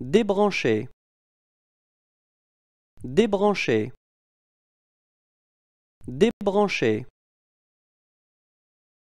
Débrancher. Débrancher. Débrancher.